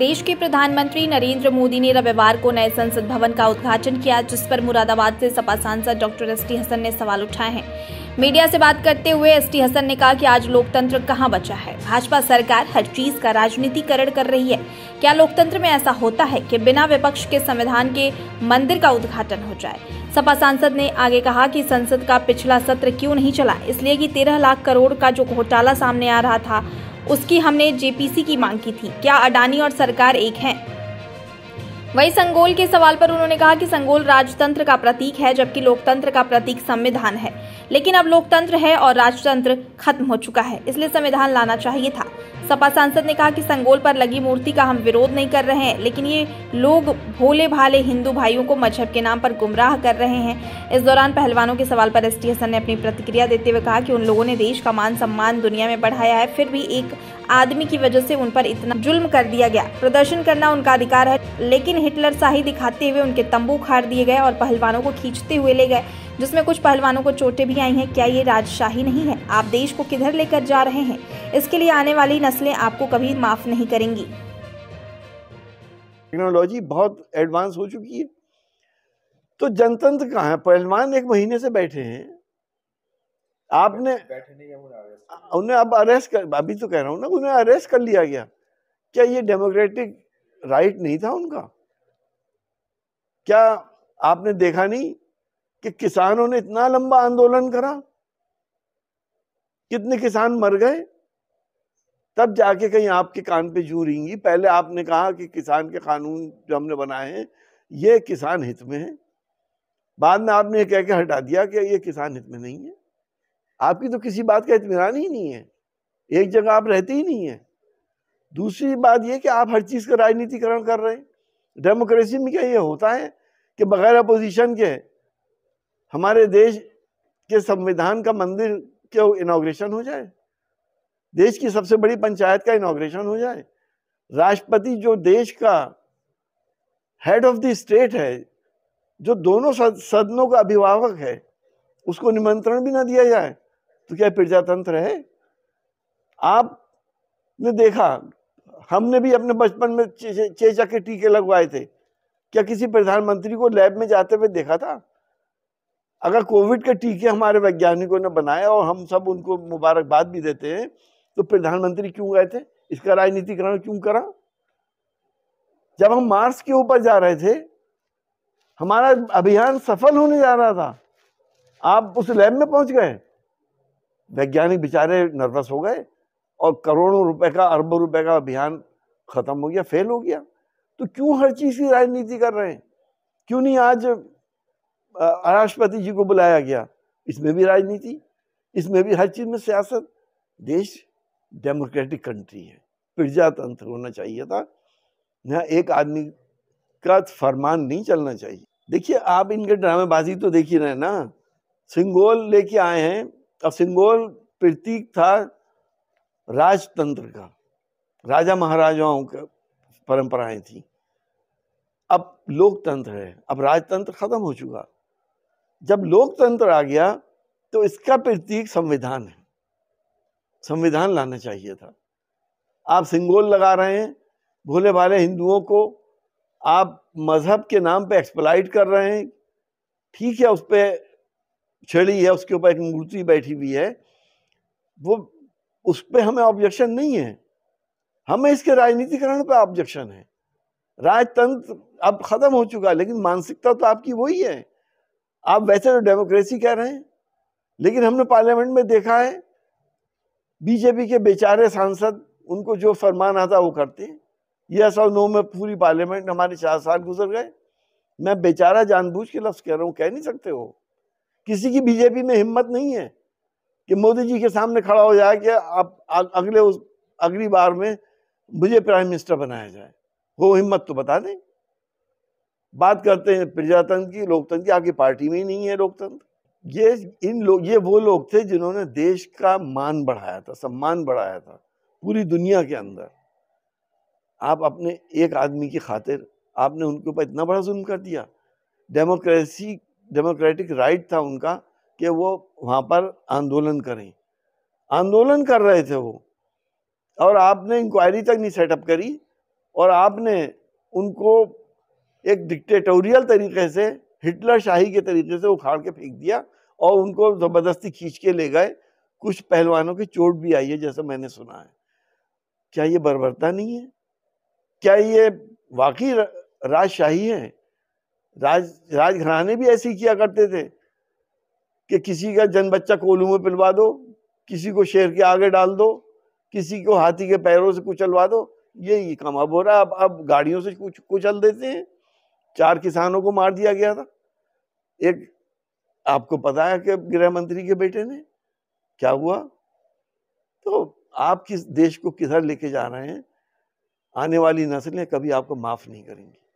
देश के प्रधानमंत्री नरेंद्र मोदी ने रविवार को नए संसद भवन का उद्घाटन किया जिस पर मुरादाबाद से सपा सांसद डॉक्टर एस टी हसन ने सवाल उठाए हैं मीडिया से बात करते हुए एस टी हसन ने कहा कि आज लोकतंत्र कहाँ बचा है भाजपा सरकार हर चीज का राजनीतिकरण कर रही है क्या लोकतंत्र में ऐसा होता है कि बिना विपक्ष के संविधान के मंदिर का उद्घाटन हो जाए सपा सांसद ने आगे कहा कि संसद का पिछला सत्र क्यों नहीं चला इसलिए कि तेरह लाख करोड़ का जो घोटाला सामने आ रहा था उसकी हमने जेपीसी की मांग की थी क्या अडानी और सरकार एक है वही संगोल के सवाल पर उन्होंने कहा कि संगोल राजतंत्र का प्रतीक है जबकि लोकतंत्र का प्रतीक संविधान है लेकिन अब लोकतंत्र है और राजतंत्र खत्म हो चुका है इसलिए संविधान लाना चाहिए था सपा सांसद ने कहा कि संगोल पर लगी मूर्ति का हम विरोध नहीं कर रहे हैं लेकिन ये लोग भोले भाले हिंदू भाइयों को मजहब के नाम पर गुमराह कर रहे हैं इस दौरान पहलवानों के सवाल पर एस हसन ने अपनी प्रतिक्रिया देते हुए कहा कि उन लोगों ने देश का मान सम्मान दुनिया में बढ़ाया है फिर भी एक आदमी की वजह से उन पर इतना जुल्म कर दिया गया प्रदर्शन करना उनका अधिकार है लेकिन हिटलर शाही दिखाते हुए उनके तंबू खाड़ दिए गए और पहलवानों को खींचते हुए ले गए जिसमें कुछ पहलवानों को चोटें भी आई हैं क्या ये राजशाही नहीं है आप देश को किधर लेकर जा रहे हैं इसके लिए आने वाली नस्लें आपको कभी माफ़ नहीं करेंगी टेक्नोलॉजी बहुत एडवांस हो चुकी है तो जनतंत्र कहाँ है पहलवान एक महीने से बैठे हैं आपने उन्हें अब अरेस्ट कर अभी तो कह रहा हूँ ना उन्हें अरेस्ट कर लिया गया क्या ये डेमोक्रेटिक राइट नहीं था उनका क्या आपने देखा नहीं कि किसानों ने इतना लंबा आंदोलन करा कितने किसान मर गए तब जाके कहीं आपके कान पे जू रही पहले आपने कहा कि किसान के कानून जो हमने बनाए हैं ये किसान हित में है बाद में आपने ये कह के हटा दिया कि ये किसान हित में नहीं है आपकी तो किसी बात का इतमान ही नहीं है एक जगह आप रहते ही नहीं है दूसरी बात यह कि आप हर चीज़ का राजनीतिकरण कर रहे हैं डेमोक्रेसी में क्या ये होता है कि बगैर अपोजिशन के हमारे देश के संविधान का मंदिर के इनाग्रेशन हो जाए देश की सबसे बड़ी पंचायत का इनाग्रेशन हो जाए राष्ट्रपति जो देश का हेड ऑफ द स्टेट है जो दोनों सदनों का अभिभावक है उसको निमंत्रण भी ना दिया जाए तो क्या प्रजातंत्र है आपने देखा हमने भी अपने बचपन में चेचा के टीके लगवाए थे क्या किसी प्रधानमंत्री को लैब में जाते हुए देखा था अगर कोविड के टीके हमारे वैज्ञानिकों ने बनाए और हम सब उनको मुबारकबाद भी देते हैं तो प्रधानमंत्री क्यों गए थे इसका राजनीतिकरण क्यों करा जब हम मार्स के ऊपर जा रहे थे हमारा अभियान सफल होने जा रहा था आप उस लैब में पहुंच गए वैज्ञानिक बेचारे नर्वस हो गए और करोड़ों रुपए का अरबों रुपए का अभियान खत्म हो गया फेल हो गया तो क्यों हर चीज़ की राजनीति कर रहे हैं क्यों नहीं आज राष्ट्रपति जी को बुलाया गया इसमें भी राजनीति इसमें भी हर चीज़ में सियासत देश डेमोक्रेटिक कंट्री है प्रजातंत्र होना चाहिए था यहाँ एक आदमी का फरमान नहीं चलना चाहिए देखिए आप इनके ड्रामेबाजी तो देख ही रहे ना सिंगोल लेके आए हैं अब सिंगोल प्रतीक था राजतंत्र का राजा महाराजाओं का परंपराएं थी अब लोकतंत्र है अब राजतंत्र खत्म हो चुका जब लोकतंत्र आ गया तो इसका प्रतीक संविधान है संविधान लाना चाहिए था आप सिंगोल लगा रहे हैं भोले भाले हिंदुओं को आप मज़हब के नाम पे एक्सप्लाइट कर रहे हैं ठीक है उस पर छड़ी है उसके ऊपर एक मूर्ति बैठी हुई है वो उस पर हमें ऑब्जेक्शन नहीं है हमें इसके राजनीतिकरण पर ऑब्जेक्शन है राजतंत्र अब ख़त्म हो चुका है लेकिन मानसिकता तो आपकी वही है आप वैसे तो डेमोक्रेसी कह रहे हैं लेकिन हमने पार्लियामेंट में देखा है बीजेपी के बेचारे सांसद उनको जो फरमान आता वो करते हैं यह सौ नौ में पूरी पार्लियामेंट हमारे चार साल गुजर गए मैं बेचारा जानबूझ के लफ्ज़ कह रहा हूँ कह नहीं सकते हो किसी की बीजेपी में हिम्मत नहीं है कि मोदी जी के सामने खड़ा हो जाए कि आप अगले उस अगली बार में मुझे प्राइम मिनिस्टर बनाया जाए वो हिम्मत तो बता दें बात करते हैं प्रजातंत्र की लोकतंत्र की आपकी पार्टी में ही नहीं है लोकतंत्र ये इन लोग ये वो लोग थे जिन्होंने देश का मान बढ़ाया था सम्मान बढ़ाया था पूरी दुनिया के अंदर आप अपने एक आदमी की खातिर आपने उनके ऊपर इतना बड़ा जुल्म कर दिया डेमोक्रेसी डेमोक्रेटिक राइट था उनका कि वो वहाँ पर आंदोलन करें आंदोलन कर रहे थे वो और आपने इंक्वायरी तक नहीं सेटअप करी और आपने उनको एक डिक्टेटोरियल तरीके से हिटलर शाही के तरीके से उखाड़ के फेंक दिया और उनको ज़बरदस्ती खींच के ले गए कुछ पहलवानों की चोट भी आई है जैसा मैंने सुना है क्या ये बर्बरता नहीं है क्या ये वाकई राजशाही है राज राजघराने भी ऐसे ही किया करते थे कि किसी का जन बच्चा कोलू में पिलवा दो किसी को शेर के आगे डाल दो किसी को हाथी के पैरों से कुचलवा दो यही काम अब हो रहा है अब अब गाड़ियों से कुछ कुचल देते हैं चार किसानों को मार दिया गया था एक आपको पता है कि गृह मंत्री के बेटे ने क्या हुआ तो आप किस देश को किधर लेके जा रहे हैं आने वाली नस्लें कभी आपको माफ नहीं करेंगी